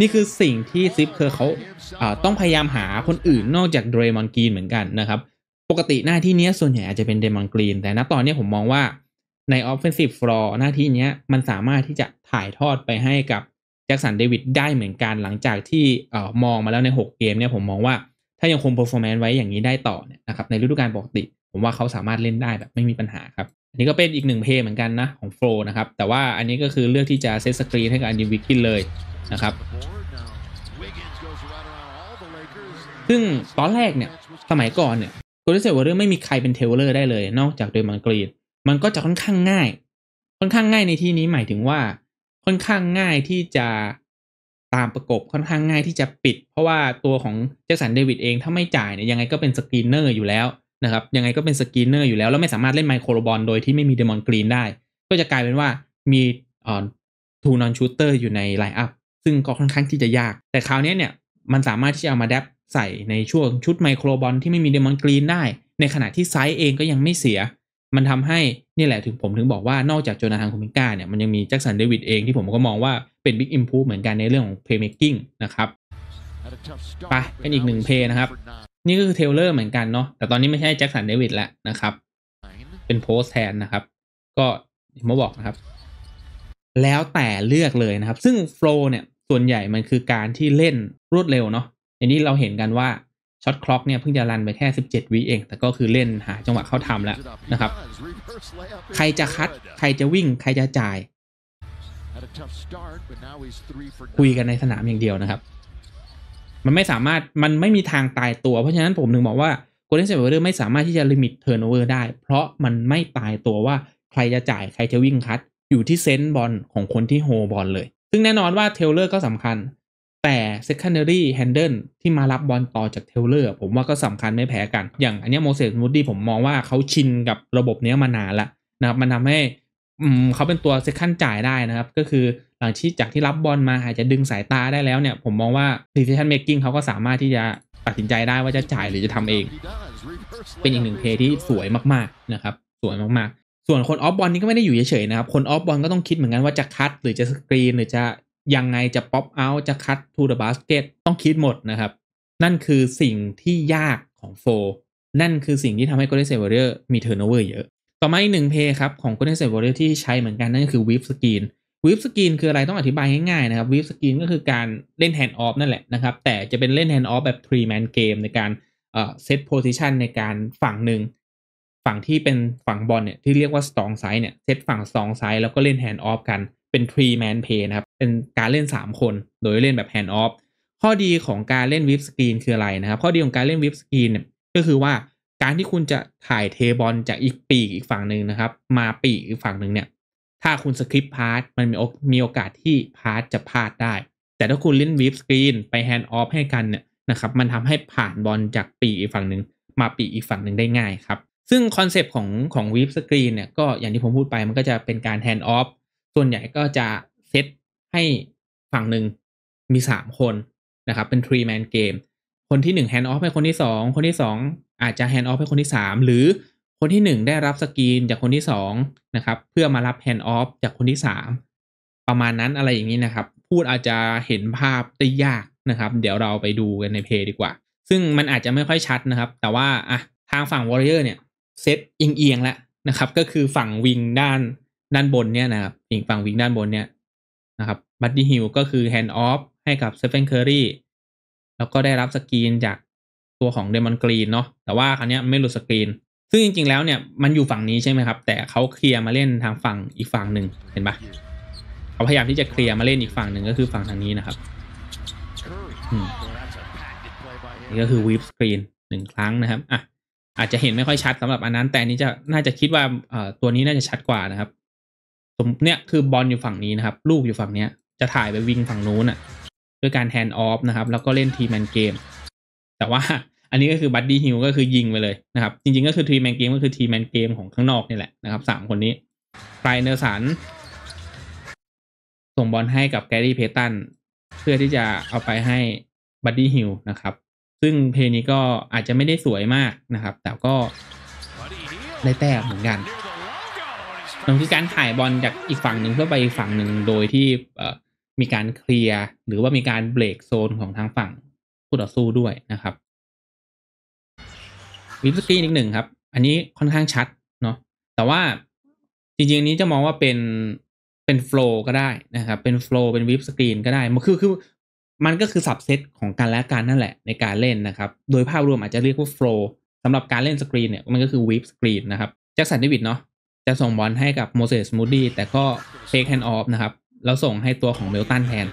นี่คือสิ่งที่ซิปเคอร์เขาต้องพยายามหาคนอื่นนอกจากเดรมอนกรีนเหมือนกันนะครับ ปกติหน้าที่นี้ส่วนใหญ่อาจจะเป็นเดรมอนกรีนแต่ณตอนนี้ผมมองว่าใน Offensive Floor หน้าที่นี้มันสามารถที่จะถ่ายทอดไปให้กับแจ็คสันเดวิดได้เหมือนกันหลังจากที่อมองมาแล้วใน 6 เกมเนี่ยผมมองว่าถ้ายังคงเปอร์ฟอร์แมนซ์ไว้อย่างนี้ได้ต่อเนี่ยนะครับในฤดูกาลปกติ ผมว่าเขาสามารถเล่นได้แบบไม่มีปัญหาครับ อันนี้ก็เป็นอีกหนึ่งเพย์เหมือนกันนะของโฟนะครับ แต่ว่าอันนี้ก็คือเลือกที่จะเซตสกรีนให้กับอันดิวิกินเลยนะครับ ซึ่งตอนแรกเนี่ย สมัยก่อนเนี่ยโกลเด้นเซตวอร์เอรไม่มีใครเป็นเทเลอร์ได้เลย นอกจากเดมันกรีนมันก็จะค่อนข้างง่าย ค่อนข้างง่ายในที่นี้หมายถึงว่า ค่อนข้างง่ายที่จะามประกบค่อนข้างง่ายที่จะปิดเพราะว่าตัวของแจ็คสันเดวิดเอง ถ้าไม่จ่ายเนี่ยยังไงก็เป็นสกรีนเนอร์อยู่แล้วนะครับ ยังไงก็เป็นสกรีนเนอร์อยู่แล้ว แล้วไม่สามารถเล่นไมโครบอลโดยที่ไม่มีเดมอนกรีนได้ก็จะกลายเป็นว่า มีออทูนอนชูเตอร์อยู่ในไลน์อัพซึ่งก็ค่อนข้างที่จะยากแต่คราวนี้เนี่ย มันสามารถที่จะเอามาแดปใส่ในช่วงชุดไมโครบอลที่ไม่มีเดมอนกรีนได้ในขณะที่ไซส์เองก็ยังไม่เสียมันทำให้นี่แหละถึงผมถึงบอกว่านอกจากโจนาธานคูมิกาเนี่ยมันยังมีแจ็คสันเดวิดเองที่ผมก็มองว่าเป็นบิ๊กอิมพูเหมือนกันในเรื่องของเพลย์เมคกิ้งนะครับไปเป็นอีกหนึ่งเพลนะครับ นี่ก็คือเทเลอร์เหมือนกันเนาะแต่ตอนนี้ไม่ใช่แจ็คสันเดวิดแล้วนะครับ เป็นโพสแทนนะครับ ก็เมบอกนะครับ แล้วแต่เลือกเลยนะครับ ซึ่งโฟล์เนี่ยส่วนใหญ่มันคือการที่เล่นรวดเร็วเนาะอันนี้เราเห็นกันว่าช็อตคล็อกเนี่ยเพิ่งจะรันไปแค่ 17วิเองแต่ก็คือเล่นหา จังหวะเข้าทำแล้วนะครับ ใครจะคัด ใครจะวิ่ง ใครจะจ่าย คุยกันในสนามอย่างเดียวนะครับ มันไม่สามารถมันไม่มีทางตายตัวเพราะฉะนั้นผมนึงบอกว่าโกลเด้นเซเวอร์ไม่สามารถที่จะลิมิตเทอร์โนเวอร์ได้ เพราะมันไม่ตายตัวว่าใครจะจ่ายใครจะวิ่งคัดอยู่ที่เซนต์บอลของคนที่โฮบอลเลยซึ่งแน่นอนว่าเทเลอร์ก็สำคัญแต่ secondary handle ที่มารับบอลต่อจากเทเลอร์ผมว่าก็สำคัญไม่แพ้กัน อย่างอันนี้โมเสสมูดดี้ผมมองว่าเขาชินกับระบบนี้มานานละนะครับมันทำให้เขาเป็นตัวเซคันจ่ายได้นะครับ ก็คือหลังที่จากที่รับบอลมาอาจจะดึงสายตาได้แล้วเนี่ยผมมองว่า decision making เขาก็สามารถที่จะตัดสินใจได้ว่าจะจ่ายหรือจะทำเอง เป็นอีกหนึ่งเพที่สวยมากๆนะครับสวยมากๆส่วนคนออฟบอลนี่ก็ไม่ได้อยู่เฉยๆนะครับคนออฟบอลก็ต้องคิดเหมือนกันว่าจะคัดหรือจะสกรีนหรือจะยังไงจะป๊อปเอาจะคัดทูเดอะบาสเกตต้องคิดหมดนะครับ นั่นคือสิ่งที่ยากของโฟนั่นคือสิ่งที่ทำให้ Golden State Warrior มีเทอร์โนเวอร์เยอะ ต่อมาอีกหนึ่งเพย์ครับ ของ Golden State Warrior ที่ใช้เหมือนกันนั่นคือ whip screen whip screen คืออะไรต้องอธิบายง่ายๆนะครับ whip screen ก็คือการเล่น hand off นั่นแหละนะครับ แต่จะเป็นเล่น hand off แบบทรีแม man game ในการเซตโพซิชันในการฝั่งหนึ่งฝั่งที่เป็นฝั่งบอลเนี่ยที่เรียกว่าสองไซด์เนี่ยเซตฝั่งสองไซด์แล้วก็เล่นแฮนด์ออฟกันเป็น three man play นะครับ เป็นการเล่น 3 คน โดยเล่นแบบ hand off ข้อดีของการเล่นวิฟสกรีนคืออะไรนะครับ ข้อดีของการเล่นวิฟสกรีนเนี่ยก็คือว่า การที่คุณจะถ่ายเทบอลจากอีกปีกอีกฝั่งหนึ่งนะครับ มาปีกอีกฝั่งหนึ่งเนี่ย ถ้าคุณสคริป์พาร์ตมันมีมีโอกาสที่พาร์ตจะพลาดได้ แต่ถ้าคุณเล่นวิฟสกรีนไปแฮนด์ออฟให้กันเนี่ยนะครับ มันทำให้ผ่านบอลจากปีกอีกฝั่งหนึ่งมาปีกอีกฝั่งหนึ่งได้ง่ายครับ ซึ่งคอนเซปต์ของของวิฟสกรีนเนี่ย ก็อย่างที่ผมพูดไปมันก็จะเป็นการแฮนด์ออฟส่วนใหญ่ก็จะเซตให้ฝั่งหนึ่งมีสามคนนะครับ เป็น three man game คนที่หนึ่งแฮนด์ออฟให้คนที่สองคนที่สองอาจจะแฮนด์ออฟให้คนที่สาม หรือคนที่หนึ่งได้รับสกรีนจากคนที่สองนะครับเพื่อมารับแฮนด์ออฟจากคนที่สามประมาณนั้นอะไรอย่างนี้นะครับ พูดอาจจะเห็นภาพได้ยากนะครับ เดี๋ยวเราไปดูกันในเพย์ดีกว่า ซึ่งมันอาจจะไม่ค่อยชัดนะครับ แต่ว่าอ่ะทางฝั่งวอริเออร์เนี่ยเซตเอียงๆแล้วนะครับ ก็คือฝั่งวิงด้านด้านบนเนี่ยนะครับอีกฝั่งวิ่งด้านบนเนี่ยนะครับบัตตี้ฮิลก็คือแฮนด์ออฟให้กับเซฟเฟนเคอรี่แล้วก็ได้รับสกรีนจากตัวของเดมอนกรีนเนาะแต่ว่าครั้งนี้ไม่หลุดสกรีน ซึ่งจริงๆแล้วเนี่ยมันอยู่ฝั่งนี้ใช่ไหมครับ แต่เขาเคลียร์มาเล่นทางฝั่งอีกฝั่งหนึ่งเห็นปะเขาพยายามที่จะเคลียร์มาเล่นอีกฝั่งหนึ่งก็คือฝั่งทางนี้นะครับนี่ก็คือวีฟสกรีนหนึ่งครั้งนะครับอ่ะอาจจะเห็นไม่ค่อยชัดสำหรับอันนั้น แต่นี้จะน่าจะคิดว่าตัวนี้น่าจะชัดกว่านะครับสมเนี่ยคือบอลอยู่ฝั่งนี้นะครับ ลูกอยู่ฝั่งเนี้ยจะถ่ายไปวิ่งฝั่งนู้นอ่ะ ด้วยการแฮนด์ออฟนะครับแล้วก็เล่นทีแมนเกมแต่ว่าอันนี้ก็คือบัดดี้ฮิลก็คือยิงไปเลยนะครับ จริงๆก็คือทีแมนเกมก็คือทีแมนเกมของข้างนอกนี่แหละนะครับสามคนนี้ไรเนอร์สันส่งบอลให้กับแกรี่เพตันเพื่อที่จะเอาไปให้บัดดี้ฮิลนะครับ ซึ่งเพลงนี้ก็อาจจะไม่ได้สวยมากนะครับแต่ก็ได้แต้มเหมือนกันมันคือ การถ่ายบอลจากอีกฝั่งหนึ่งเพื่อไปอีกฝั่งหนึ่งโดยที่มีการเคลียร์หรือว่ามีการเบรกโซนของทางฝั่งคู่ต่อสู้ด้วยนะครับวิสกรีนอีกหนึ่งครับ อันนี้ค่อนข้างชัดเนาะแต่ว่าจริงๆนี้จะมองว่าเป็นเป็นโฟล์ก็ได้นะครับ เป็นโฟล์เป็นวิฟสกรีนก็ได้มันคือคือมันก็คือสับเซตของการและการนั่นแหละในการเล่นนะครับ โดยภาพรวมอาจจะเรียกว่าโฟล์สำหรับการเล่นสกรีนเนี่ย มันก็คือวิฟสกรีนนะครับแจ็คสันดิวิดเนาะจะส่งบอลให้กับโมเสสมูดี้แต่ก็เทคแฮนด์ออฟนะครับแล้วส่งให้ตัวของเมลตันแทน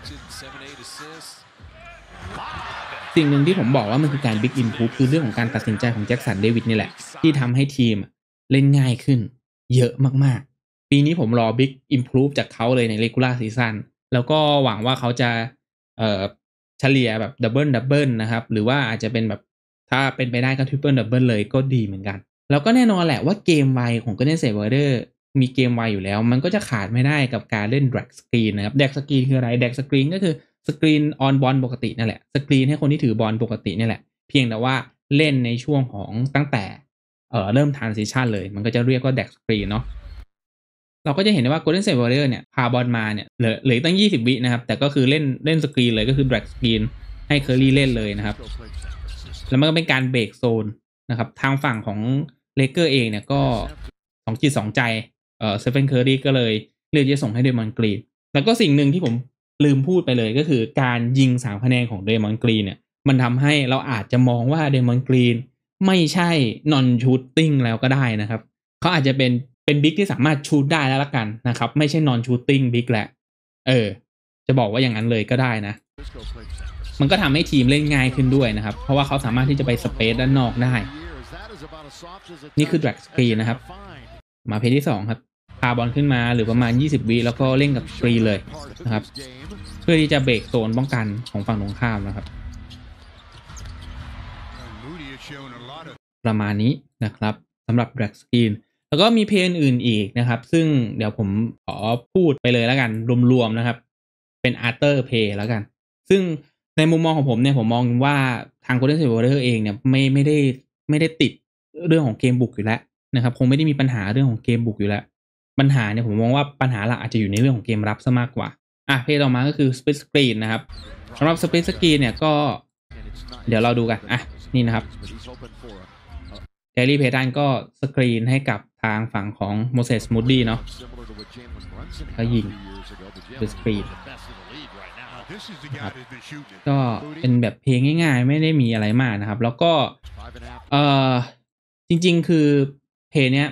สิ่งหนึ่งที่ผมบอกว่ามันคือการบิ๊กอินพูฟคือเรื่องของการตัดสินใจของแจ็คสันเดวิดนี่แหละ ที่ทำให้ทีมเล่นง่ายขึ้น เยอะมากๆ ปีนี้ผมรอบิ๊กอินพูฟจากเขาเลยในเรกูล่าซีซั่นแล้วก็หวังว่าเขาจะเอ่อเฉลี่ยแบบดับเบิลดับเบิลนะครับ หรือว่าอาจจะเป็นแบบถ้าเป็นไปได้ก็ทริปเปิลดับเบิลเลยก็ดีเหมือนกันแล้วก็แน่นอนแหละว่าเกมไวของ Golden State Warrior มีเกมไวอยู่แล้ว มันก็จะขาดไม่ได้กับการเล่นแดกสกรีนนะครับแดกสกรีนคืออะไรแดกสกรีนก็คือสกรีนออนบอลปกตินั่นแหละ สกรีนให้คนที่ถือบอลปกตินี่แหละเพียงแต่ว่าเล่นในช่วงของตั้งแต่ เอ่อเริ่ม r านซีชั่นเลย มันก็จะเรียกว่าแดกสกรีนเนาะเราก็จะเห็นได้ว่า Golden State Warrior เนี่ย พาบอลมาเนี่ยเหลือตั้ง20วินะครับแต่ก็คือเล่นเล่นสกรีนเลยก็คือแดกสกรีนให้เคอรี่เล่นเลยนะครับแล้วมันก็เป็นการเบรกโซนนะครับทางฝั่งของเลเกอร์เองเนี่ยก็สองจิตสองใจ เออเซฟเฟนเคอร์รีก็เลยเลือกจะส่งให้เดมอนกรีน แล้วก็สิ่งหนึ่งที่ผมลืมพูดไปเลยก็คือการยิงสามคะแนนของเดมอนกรีนเนี่ยมันทำให้เราอาจจะมองว่าเดมอนกรีนไม่ใช่นอนชูตติ้งแล้วก็ได้นะครับ เขาอาจจะเป็นเป็นบิ๊กที่สามารถชูตได้แล้วละกันนะครับ ไม่ใช่นอนชูตติ้งบิ๊กแหละเออ จะบอกว่าอย่างนั้นเลยก็ได้นะ มันก็ทำให้ทีมเล่นง่ายขึ้นด้วยนะครับ เพราะว่าเขาสามารถที่จะไปสเปซด้านนอกได้นี่คือแดกสกรีนนะครับ มาเพจที่สองครับพาบอลขึ้นมาหรือประมาณ 20วิแล้วก็เล่นกับสกรีเลยนะครับ เพื่อที่จะเบรกโซนป้องกันของฝั่งตรงข้ามนะครับ ประมาณนี้นะครับสำหรับแดกสกรีนแล้วก็มีเพลงอื่นอีกนะครับ ซึ่งเดี๋ยวผมขอพูดไปเลยแล้วกันรวมๆนะครับ เป็นอารเตอร์เพ a y แล้วกัน ซึ่งในมุมมองของผมเนี่ย ผมมองว่าทางโคด d เซอร์เวอร์เองเนี่ยไม่ไม่ได้ไม่ได้ติดเรื่องของเกมบุกอยู่แล้วนะครับคงไม่ได้มีปัญหาเรื่องของเกมบุกอยู่แล้ว ปัญหาเนี่ยผมมองว่าปัญหาหลักอาจจะอยู่ในเรื่องของเกมรับซะมากกว่า อ่ะเพจต่อมาก็คือ split screen นะครับสำหรับ split screen เนี่ยก็ เดี๋ยวเราดูกันอ่ะนี่นะครับเดลี่เพดันก็สกรีนให้กับทางฝั่งของโมเสสมูดดี้เนาะก็ยิงสกรีนครับก็เป็นแบบเพลงง่ายๆ ไม่ได้มีอะไรมากนะครับ แล้วก็เอ่อจริงๆ คือเพเนี้ย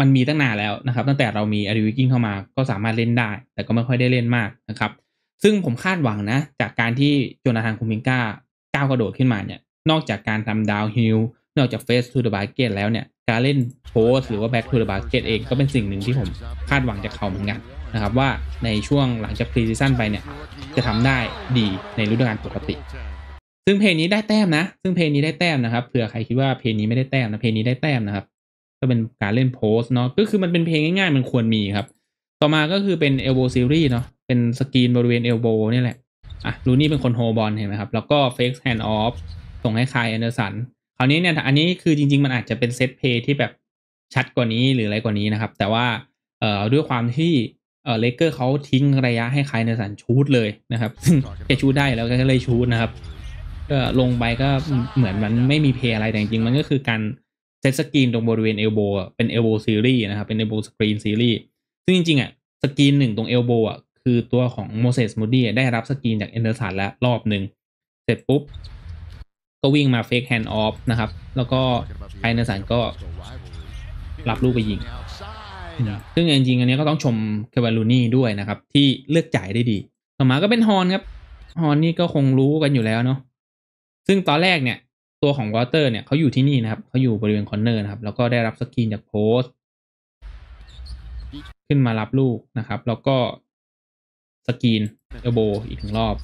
มันมีตั้งนานแล้วนะครับ ตั้งแต่เรามีอาริวิกิ้งเข้ามาก็สามารถเล่นได้ แต่ก็ไม่ค่อยได้เล่นมากนะครับ ซึ่งผมคาดหวังนะจากการที่โจนาธานคูมิงก้าก้าวกระโดดขึ้นมาเนี่ย นอกจากการทำดาวฮิลนอกจากเฟสทูเดอะบาร์เกตแล้วเนี่ยการเล่นโพสหรือว่าแบ็กทูเดอะบาร์เกตเองก็เป็นสิ่งหนึ่งที่ผมคาดหวังจากเขาเหมือนกันนะครับว่าในช่วงหลังจากพรีซีซั่นไปเนี่ยจะทำได้ดีในฤดูกาลปกติซึ่งเพลงนี้ได้แต้มนะ ซึ่งเพลงนี้ได้แต้มนะครับเผื่อใคร คิดว่าเพลงนี้ไม่ได้แต้มนะ เพลงนี้ได้แต้มนะครับก็เป็นการเล่นโพสเนาะก็คือมันเป็นเพลงง่ายๆ มันควรมีครับ ต่อมาก็คือเป็นเอลโบซีรีส์เนาะเป็นสกรีนบริเวณเอลโบนี่แหละอ่ะรูนี่เป็นคนโฮบอลเห็นไหมครับ แล้วก็เฟกซ์แฮนด์ออฟส่งให้คายแอนเดอร์สันคราวนี้เนี่ยอันนี้คือจริงๆ มันอาจจะเป็นเซตเพลงที่แบบชัดกว่านี้หรืออะไรกว่านี้นะครับแต่ว่าเอ่อด้วยความที่เออเลเกอร์เขาทิ้งระยะให้คายเนอร์สันชูดเลยนะครับแกชูดได้แล้วก็เลยชูดนะครับก็ลงไปก็เหมือนมันไม่มีเพย์อะไรแต่จริงมันก็คือการ เซตสกรีนตรงบริเวณเอลโบเป็นเอลโบซีรีส์นะครับเป็นเอลโบสกรีนซีรีส์ซึ่งจริง ๆอ่ะสกรีนหนึ่งตรงเอลโบอ่ะ คือตัวของโมเสสมูดี้ได้รับสกรีนจากเอนเดอร์สันแล้วรอบหนึ่ง เสร็จปุ๊บ ก็วิ่งมาเฟกแฮนด์ออฟนะครับ แล้วก็ไอเนอร์สันก็รับลูกไปยิงซึ่งจริงๆอันนี้ก็ต้องชมเควันลูนี่ด้วยนะครับที่เลือกจ่ายได้ดี ต่อมาก็เป็นฮอนครับฮอนนี่ก็คงรู้กันอยู่แล้วเนาะซึ่งตอนแรกเนี่ยตัวของวอเตอร์เนี่ยเขาอยู่ที่นี่นะครับเขาอยู่บริเวณคอนเนอร์นะครับแล้วก็ได้รับสกรีนจากโพสขึ้นมารับลูกนะครับแล้วก็สกรีนเอลโบอีกหนึ่งรอบ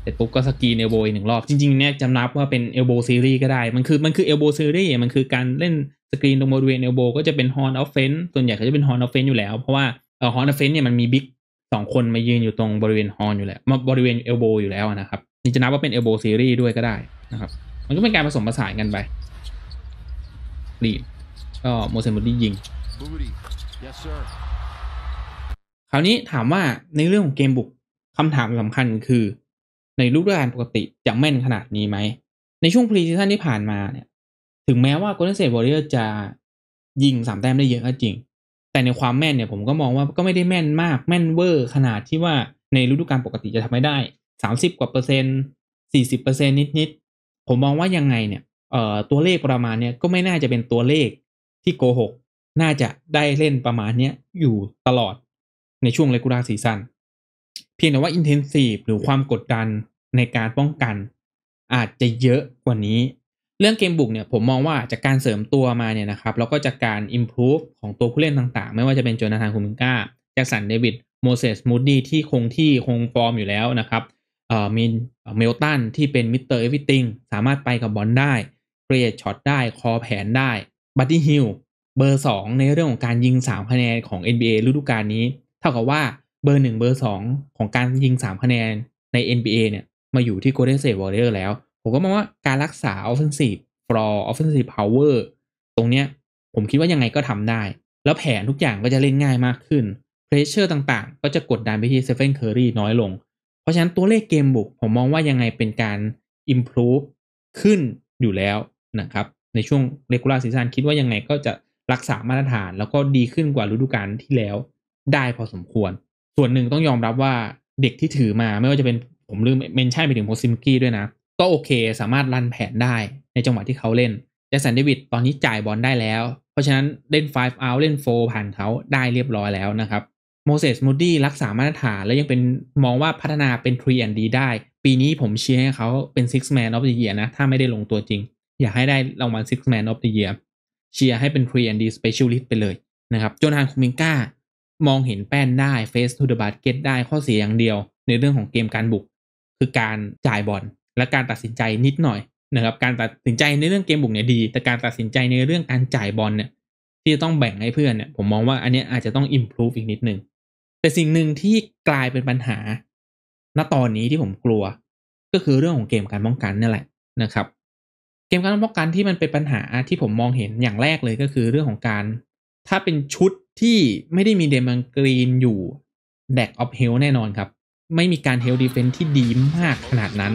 เสร็จปุ๊บก็สกรีนเอลโบอีกหนึ่งรอบ จริงๆเนี่ยจำนับว่าเป็นเอลโบซีรีส์ก็ได้ มันคือมันคือเอลโบซีรีส์มันคือการเล่นสกรีนตรงบริเวณเอลโบก็จะเป็นฮอนออฟเฟนส่วนใหญ่เขาจะเป็นฮอนออฟเฟนอยู่แล้ว เพราะว่าฮอนออฟเฟนเนี่ยมันมีบิ๊กสองคนมายืนอยู่ตรงบริเวณฮอนอยู่แล้วมาบริเวณเอลโบอยู่แล้วนะครับนี่จะนับว่าเป็นเอลโบซีรีส์ด้วยก็ได้นะครับ มันก็เป็นการผสมผสานกันไปรีดก็โมเซมูดี้ยิง คราวนี้ถามว่าในเรื่องของเกมบุกคำถามสำคัญคือ ในกดยการปกติจะแม่นขนาดนี้ไหมในช่วงพรีซีซั่นที่ผ่านมาเนี่ย ถึงแม้ว่าโกลเด้นเซตวอร์เรียร์จะยิงสามแต้มได้เยอะก็จริง แต่ในความแม่นเนี่ยผมก็มองว่าก็ไม่ได้แม่นมากแม่นเวอร์ ขนาดที่ว่าในฤดูกาลปกติจะทำไม่ได้สามสิบกว่าเปอร์เซ็นต์สี่สิบเปอร์เซ็นต์นิด ๆ ผมมองว่ายังไงเนี่ยเอ่อตัวเลขประมาณเนี้ยก็ไม่น่าจะเป็นตัวเลขที่โกหก น่าจะได้เล่นประมาณเนี้ยอยู่ตลอดในช่วงเลกูราซีซั่นเพียงแต่ว่าอินเทนซีฟหรือความกดดันในการป้องกันอาจจะเยอะกว่านี้ เรื่องเกมบุกเนี่ย ผมมองว่าจากการเสริมตัวมาเนี่ยนะครับแล้วก็จากการ improve ของตัวผู้เล่นต่างๆ ไม่ว่าจะเป็นโจนาธานคูมิงกาแจ็คสันเดวิดโมเสสมูดดี้ที่คงที่คงฟอร์มอยู่แล้วนะครับมีเมลตันที่เป็นมิสเตอร์เอฟวิติงสามารถไปกับบอลได้เกรดช็อตได้ คอแผนได้ บัตตี้ฮิลเบอร์ 2 ในเรื่องของการยิง 3 คะแนนของ NBA ฤดูกาลนี้ เท่ากับว่าเบอร์ 1 เบอร์ 2 ของการยิง 3 คะแนนใน NBA เนี่ย มาอยู่ที่ Golden State Warriors แล้ว ผมก็มองว่าการรักษา offensive floor offensive power ตรงเนี้ยผมคิดว่ายังไงก็ทำได้ แล้วแผนทุกอย่างก็จะเล่นง่ายมากขึ้น pressure ต่างๆ ก็จะกดดันไปที่เซฟเฟนเคอรี่น้อยลงเพราะฉะนั้นตัวเลขเกมบุกผมมองว่ายังไงเป็นการ improve ขึ้นอยู่แล้วนะครับ ในช่วง regular season คิดว่ายังไงก็จะรักษามาตรฐานแล้วก็ดีขึ้นกว่าฤดูกาลที่แล้วได้พอสมควร ส่วนหนึ่งต้องยอมรับว่าเด็กที่ถือมาไม่ว่าจะเป็นผมลืมเมนชั่นไปถึงโฮซิมกี้ด้วยนะ ก็โอเคสามารถรันแผนได้ในจังหวะที่เขาเล่นแจสันเดวิดตอนนี้จ่ายบอลได้แล้ว เพราะฉะนั้นเล่น5 out เล่น4 ผ่านเขาได้เรียบร้อยแล้วนะครับโมเสสมูดี้รักษามาตรฐานและยังเป็น มองว่าพัฒนาเป็น3 and D ได้ ปีนี้ผมเชียร์ให้เขาเป็น Six Man of the Year นะ ถ้าไม่ได้ลงตัวจริง อยากให้ได้รางวัล Six Man of the Year เชียร์ให้เป็น3 and D Specialist ไปเลยนะครับจนทางคูมิงก้า มองเห็นแป้นได้ Face to the Basket ได้ข้อเสียอย่างเดียว ในเรื่องของเกมการบุก คือการจ่ายบอลและการตัดสินใจนิดหน่อยนะครับการตัดสินใจในเรื่องเกมบุกเนี่ยดี แต่การตัดสินใจในเรื่องการจ่ายบอลเนี่ยที่จะต้องแบ่งให้เพื่อนเนี่ยผมมองว่าอันนี้อาจจะต้อง improve อีกนิดนึงแต่สิ่งหนึ่งที่กลายเป็นปัญหาณตอนนี้ที่ผมกลัว ก็คือเรื่องของเกมการป้องกันนี่แหละนะครับ เกมการป้องกันที่มันเป็นปัญหาที่ผมมองเห็นอย่างแรกเลยก็คือ เรื่องของการ ถ้าเป็นชุดที่ไม่ได้มีเดมังกรีนอยู่แดกออฟเฮลแน่นอนครับ ไม่มีการเฮลดีเฟนที่ดีมากขนาดนั้น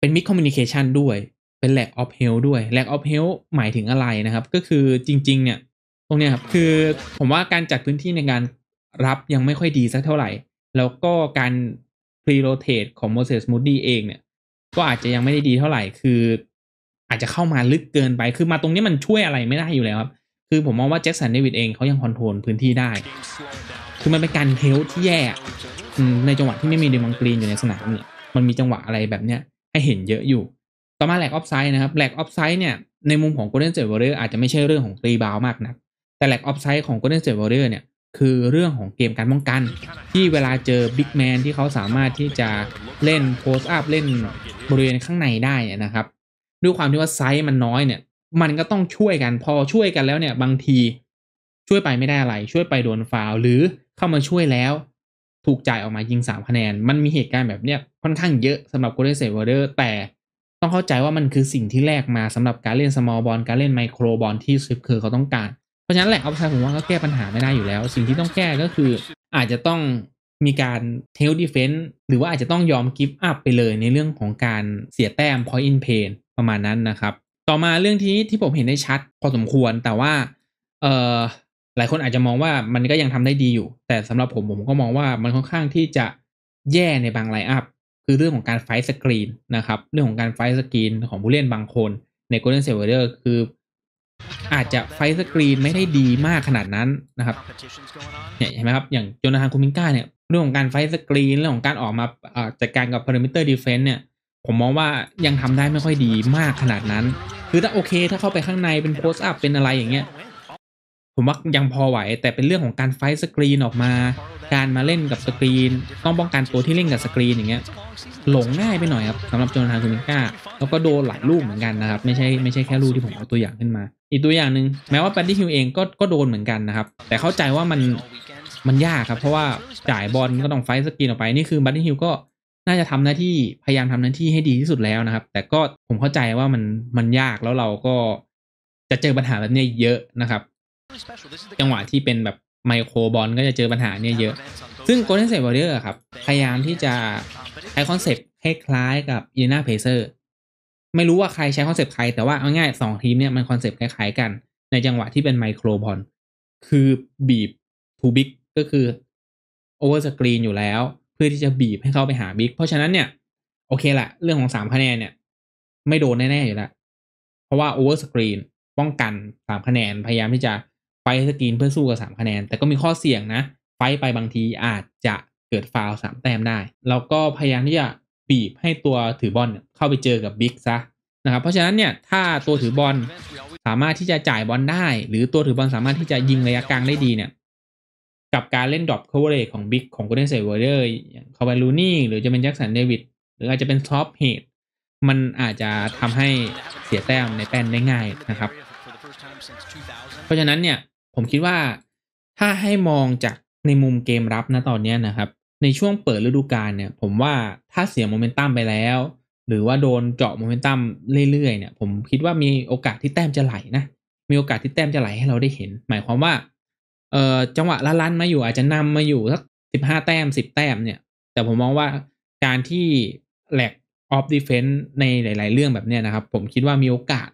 เป็นมิคคอมมิวนิเคชันด้วย เป็นแลกออฟเฮลด้วยแลกออฟเฮลหมายถึงอะไรนะครับ ก็คือจริง ๆ เนี่ยตรงเนี้ยครับ คือผมว่าการจัดพื้นที่ในการรับยังไม่ค่อยดีสักเท่าไหร่ แล้วก็การพรีโรเตทของโมเสสมูดี้เองเนี่ย ก็อาจจะยังไม่ได้ดีเท่าไหร่คืออาจจะเข้ามาลึกเกินไป คือมาตรงนี้มันช่วยอะไรไม่ได้อยู่แล้วครับ คือผมมองว่าแจ็คสันเดวิดเองเขายังคอนโทรลพื้นที่ได้ คือมันเป็นการเฮลที่แย่ ในจังหวะที่ไม่มีเดมังกรีนอยู่ในสนามเนี่ยมันมีจังหวะอะไรแบบเนี้ยให้เห็นเยอะอยู่ต่อมาแหลกออฟไซด์นะครับแหลกออฟไซด์เนี่ยในมุมของโกลเด้นเจอร์วอร์เรอร์อาจจะไม่ใช่เรื่องของตีบาวมากนะักแต่แหลกออฟไซด์ของ Golden State Warrior เนี่ย คือเรื่องของเกมการป้องกัน ที่เวลาเจอบิ๊กแมนที่เขาสามารถที่จะเล่นโพสอัพ เล่นบริเวณข้างในได้นะครับด้วยความที่ว่าไซส์มันน้อยเนี่ย มันก็ต้องช่วยกันพอช่วยกันแล้วเนี่ย บางที ช่วยไปไม่ได้อะไร ช่วยไปโดนฟาวหรือเข้ามาช่วยแล้ว ถูกจ่ายออกมายิง3คะแนน มันมีเหตุการณ์แบบเนี้ยค่อนข้างเยอะสำหรับโกลเด้นเซเวอร์เดอร์แต่ต้องเข้าใจว่ามันคือสิ่งที่แลกมาสำหรับการเล่นสมอลบอลการเล่นไมโครบอลที่สิฟเคอร์เขาต้องการราะฉะนั้นแหละออฟไซด์ผมว่าก็แก้ปัญหาไม่ได้อยู่แล้ว สิ่งที่ต้องแก้ก็คืออาจจะต้องมีการเทลดีเฟนต์หรือว่าอาจจะต้องยอมกิฟต์อัพไปเลยในเรื่องของการเสียแต้มพอย n ์อินเพนประมาณนั้นนะครับ ต่อมาเรื่องที่ที่ผมเห็นได้ชัดพอสมควร แต่ว่าเอ่อหลายคนอาจจะมองว่ามันก็ยังทำได้ดีอยู่ แต่สำหรับผมผมก็มองว่ามันค่อนข้างที่จะแย่ในบางไลน์อัพคือเรื่องของการไฟสกรีนนะครับเรื่องของการไฟสกรีนของผู้เล่นบางคน ในโ้ซเวอร์เดอร์คืออาจจะไฟสกรีนไม่ได้ดีมากขนาดนั้นนะครับ เนี่ยเห็นไหมครับอย่างโจนาธานคูมิงกาเนี่ยเรื่องของการไฟสกรีนเรื่องของการออกมาจัดการกับพารามิเตอร์ดีเฟนต์เนี่ยผมมองว่ายังทำได้ไม่ค่อยดีมากขนาดนั้น คือถ้าโอเคถ้าเข้าไปข้างในเป็นโพสต์อัพเป็นอะไรอย่างเงี้ยผมว่ายังพอไหวแต่เป็นเรื่องของการไฟสกรีนออกมา การมาเล่นกับสกรีน ต้องป้องกันตัวที่เล่นกับสกรีนอย่างเงี้ยหลงง่ายไปหน่อยครับสำหรับโจนาธานคูมิงกาแล้วก็โดนหลายลูกเหมือนกันนะครับ ไม่ใช่ไม่ใช่แค่ลูกที่ผมเอาตัวอย่างขึ้นมาอีกตัวอย่างหนึ่งแม้ว่าแบดดี้ฮิลเองก็ก็โดนเหมือนกันนะครับ แต่เข้าใจว่ามันมันยากครับ เพราะว่าจ่ายบอลก็ต้องไฟสกินออกไปนี่คือแบดดี้ฮิลก็น่าจะทำหน้าที่พยายามทำหน้าที่ให้ดีที่สุดแล้วนะครับ แต่ก็ผมเข้าใจว่ามันมันยากแล้วเราก็จะเจอปัญหาแบบนี้เยอะนะครับ จังหวะที่เป็นแบบไมโครบอลก็จะเจอปัญหาเนี่ยเยอะ ซึ่งโกลเด้นเซเบอลเดอร์ครับพยายามที่จะใช้คอนเซปต์คล้ายๆกับยีน่าเพเซอร์ไม่รู้ว่าใครใช้คอนเซปต์ใคร แต่ว่าเอาง่ายสองทีมเนี่ยมันคอนเซปต์คล้ายๆกัน ในจังหวะที่เป็นไมโครบอลคือบีบทูบิ๊กก็คือโอเวอร์สกรีนอยู่แล้ว เพื่อที่จะบีบให้เข้าไปหาบิ๊กเพราะฉะนั้นเนี่ยโอเคละเรื่องของสามคะแนนเนี่ย ไม่โดนแน่ๆอยู่แล้ว เพราะว่าโอเวอร์สกรีนป้องกันสามคะแนนพยายามที่จะไฟสกรีนเพื่อสู้กับสามคะแนนแต่ก็มีข้อเสี่ยงนะ ไฟไปบางทีอาจจะเกิดฟาวสามแต้มได้แล้วก็พยายามที่จะบีบให้ตัวถือบอลเข้าไปเจอกับบิ๊กซะนะครับ เพราะฉะนั้นเนี่ย ถ้าตัวถือบอลสามารถที่จะจ่ายบอลได้ หรือตัวถือบอลสามารถที่จะยิงระยะกลางได้ดีเนี่ย กับการเล่นดรอปเคเวอร์ของบิ๊กของโกลเด้นเซเวอร์เดอร์อย่างคาร์ลูนี่หรือจะเป็นแจ็คสันเดวิดหรืออาจจะเป็นท็อปเฮดมันอาจจะทำให้เสียแต้มในแป้นได้ง่ายนะครับ เพราะฉะนั้นเนี่ยผมคิดว่าถ้าให้มองจากในมุมเกมรับนะตอนนี้นะครับในช่วงเปิดฤดูกาลเนี่ยผมว่าถ้าเสียโมเมนตัมไปแล้ว หรือว่าโดนเจาะโมเมนตัมเรื่อยๆเนี่ยผมคิดว่ามีโอกาสที่แต้มจะไหลนะมีโอกาสที่แต้มจะไหลให้เราได้เห็น หมายความว่าเอ่อจังหวะละลั้นมาอยู่อาจจะนำมาอยู่สักสิบห้าแต้มสิบแต้มเนี่ยแต่ผมมองว่าการที่แหลกออฟดิเฟนซ์ในหลายๆเรื่องแบบเนี้ยนะครับผมคิดว่ามีโอกาส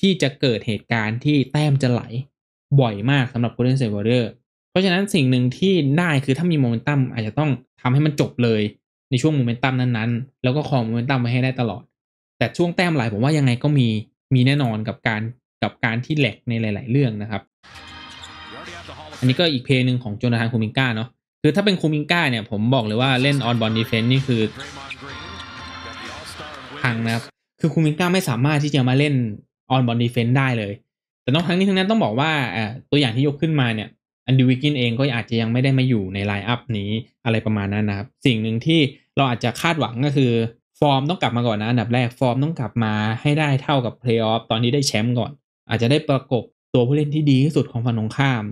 ที่จะเกิดเหตุการณ์ที่แต้มจะไหล บ่อยมากสำหรับโคเ d นเซเวอร์เ r อรราะฉะนั้นสิ่งหนึ่งที่ได้คือถ้ามีโมเมนตัมอาจจะต้องทำให้มันจบเลยในช่วงโมเมนตัมนั้น ๆ แล้วก็คองโมเมนตัมไว้ให้ได้ตลอด แต่ช่วงแต้มไหลผมว่ายังไงก็มี มีแน่นอนกับการกับการที่แหลกในหลาย ๆเรื่องนะครับ อันนี้ก็อีกเพลงหนึ่งของโจนาธานคูมิงก้าเนาะคือถ้าเป็นคูมิงก้าเนี่ยผมบอกเลยว่าเล่นออนบอลดีเฟนต์นี่คือพังนะครับคือคูมิงก้าไม่สามารถที่จะมาเล่นออนบอลดีเฟนต์ได้เลย แต่นอกทั้งนี้ทั้งนั้นต้องบอกว่าตัวอย่างที่ยกขึ้นมาเนี่ยอันดิวิกินเองก็อาจจะยังไม่ได้มาอยู่ในไลน์อัพนี้อะไรประมาณนั้นนะครับ สิ่งหนึ่งที่เราอาจจะคาดหวังก็คือฟอร์มต้องกลับมาก่อนนะอันดับแรกฟอร์มต้องกลับมาให้ได้เท่ากับเพลย์ออฟตอนนี้ได้แชมป์ก่อน อาจจะได้ประกบตัวผู้เล่นที่ดีที่สุดของฝั่งตรงข้าม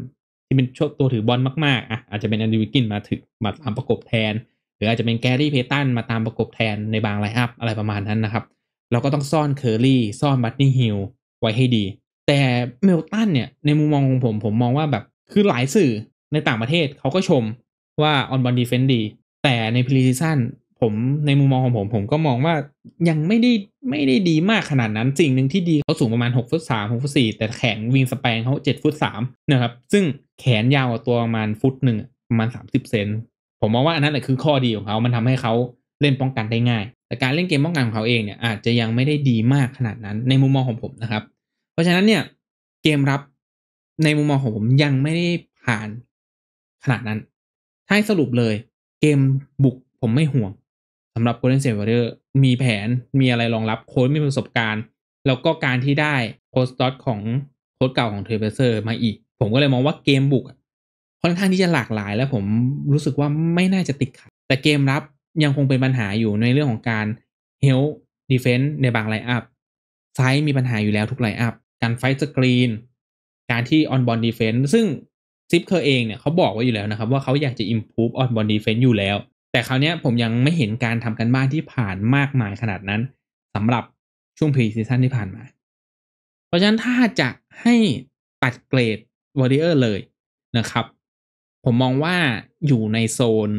ที่เป็นชกตัวถือบอลมากๆอ่ะอาจจะเป็นอันดิวิกิน มาถึอมาตามประกบแทนหรืออาจจะเป็นแกรี่เพตันมาตามประกบแทนในบางไลน์อัพอะไรประมาณนั้นนะครับเราก็ต้องซ่อนเคอรี่ซ่อนบัตตี้ฮิลไว้ให้ดี แต่เมลตันเนี่ยในมุมมองของผมผมมองว่าแบบคือหลายสื่อในต่างประเทศเขาก็ชมว่าออนบอลดีเฟนดี แต่ในพรีซีซันผมในมุมมองของผมผมก็มองว่ายังไม่ได้ไม่ได้ดีมากขนาดนั้นสิ่งหนึ่งที่ดีเขาสูงประมาณ 6 ฟุต3 6ฟุต 4 แต่แขนวิงสแปนเขา7 ฟุต3นะครับ ซึ่งแขนยาวกว่าตัวประมาณฟุตหนึ่งประมาณ 30เซนผมมองว่าอันนั้นแหละคือข้อดีของเขา มันทำให้เขาเล่นป้องกันได้ง่าย แต่การเล่นเกมป้องกันของเขาเองเนี่ยอาจจะยังไม่ได้ดีมากขนาดนั้นในมุมมองของผมนะครับ เพราะฉะนั้นเนี่ยเกมรับในมุมมองของผมยังไม่ได้ผ่าน ขนาดนั้น ถ้าสรุปเลยเกมบุกผมไม่ห่วงสำหรับ Golden State Warrior มีแผนมีอะไรรองรับโค้ชมีประสบการณ์ แล้วก็การที่ได้โค้ชดอของโค้ชเก่าของเทรเบเซอร์มาอีก ผมก็เลยมองว่าเกมบุกค่อนข้างที่จะหลากหลายและผมรู้สึกว่าไม่น่าจะติดขัดแต่เกมรับยังคงเป็นปัญหาอยู่ในเรื่องของการเฮลดีเฟนต์ในบางไลอัพไซส์มีปัญหาอยู่แล้วทุกไลอัพการไฟสกรีนการที่ออนบอลดีเฟนซ์ซึ่งซิปเคอร์เองเนี่ยเขาบอกไว้อยู่แล้วนะครับว่าเขาอยากจะอิมพูฟออนบอลดีเฟนซ์อยู่แล้ว แต่คราวนี้ผมยังไม่เห็นการทำกันบ้านที่ผ่านมากมายขนาดนั้นสำหรับช่วงพรีซีซั่นที่ผ่านมา เพราะฉะนั้นถ้าจะให้ตัดเกรดวอร a เ r อร์เลยนะครับ ผมมองว่าอยู่ในโซน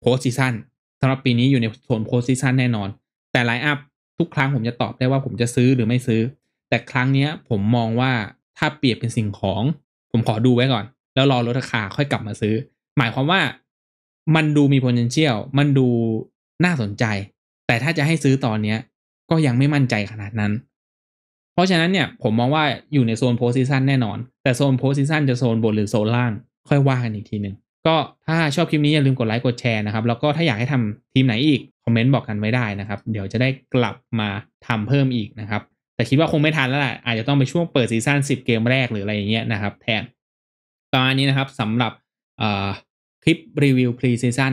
โพสซิชันสำหรับปีนี้อยู่ในโซนโพสซิชันแน่นอน แต่ไลน์อัพทุกครั้งผมจะตอบได้ว่าผมจะซื้อหรือไม่ซื้อ แต่ครั้งนี้ผมมองว่าถ้าเปรียบเป็นสิ่งของผมขอดูไว้ก่อน แล้วรอลดราคาค่อยกลับมาซื้อ หมายความว่ามันดูมี potential มันดูน่าสนใจ แต่ถ้าจะให้ซื้อตอนเนี้ย ก็ยังไม่มั่นใจขนาดนั้น เพราะฉะนั้นเนี่ยผมมองว่าอยู่ในโซน position แน่นอน แต่โซน position จะโซนบนหรือโซนล่าง ค่อยว่ากันอีกทีหนึ่งก็ถ้าชอบคลิปนี้อย่าลืมกดไลค์กดแชร์นะครับแล้วก็ถ้าอยากให้ทำทีมไหนอีกคอมเมนต์บอกกันไว้ได้นะครับ เดี๋ยวจะได้กลับมาทำเพิ่มอีกนะครับแต่คิดว่าคงไม่ทันแล้วแหละอาจจะต้องไปช่วงเปิดซีซั่น10 เกมแรกหรืออะไรอย่างเงี้ยนะครับแทน ตอนนี้นะครับสำหรับคลิปรีวิวพรีซีซั่น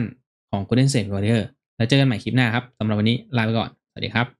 ของ Golden State Warrior แล้วเจอกันใหม่คลิปหน้าครับสำหรับวันนี้ลาไปก่อน สวัสดีครับ